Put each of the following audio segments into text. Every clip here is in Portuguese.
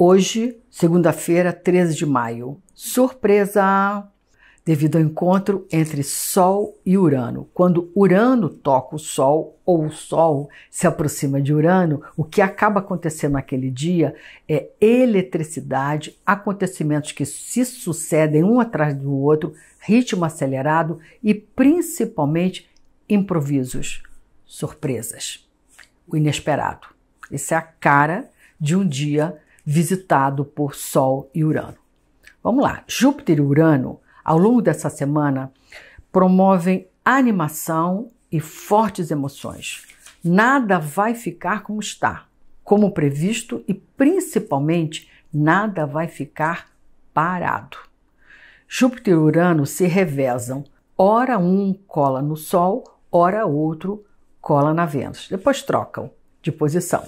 Hoje, segunda-feira, 13 de maio. Surpresa! Devido ao encontro entre Sol e Urano. Quando Urano toca o Sol ou o Sol se aproxima de Urano, o que acaba acontecendo naquele dia é eletricidade, acontecimentos que se sucedem um atrás do outro, ritmo acelerado e principalmente improvisos, surpresas, o inesperado. Isso é a cara de um dia visitado por Sol e Urano. Vamos lá, Júpiter e Urano, ao longo dessa semana, promovem animação e fortes emoções. Nada vai ficar como está, como previsto, e principalmente nada vai ficar parado. Júpiter e Urano se revezam, ora um cola no Sol, ora outro cola na Vênus. Depois trocam de posição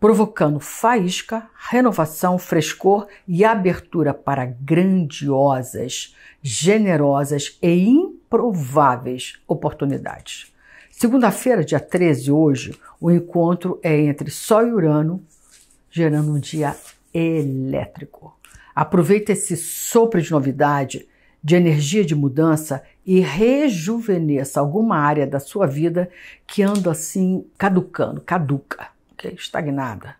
provocando faísca, renovação, frescor e abertura para grandiosas, generosas e improváveis oportunidades. Segunda-feira, dia 13, hoje, o encontro é entre Sol e Urano, gerando um dia elétrico. Aproveite esse sopro de novidade, de energia de mudança e rejuvenesça alguma área da sua vida que anda assim caducando, caduca ok? É estagnada.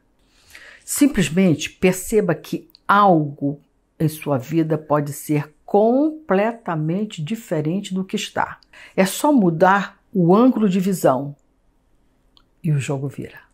Simplesmente perceba que algo em sua vida pode ser completamente diferente do que está. É só mudar o ângulo de visão e o jogo vira.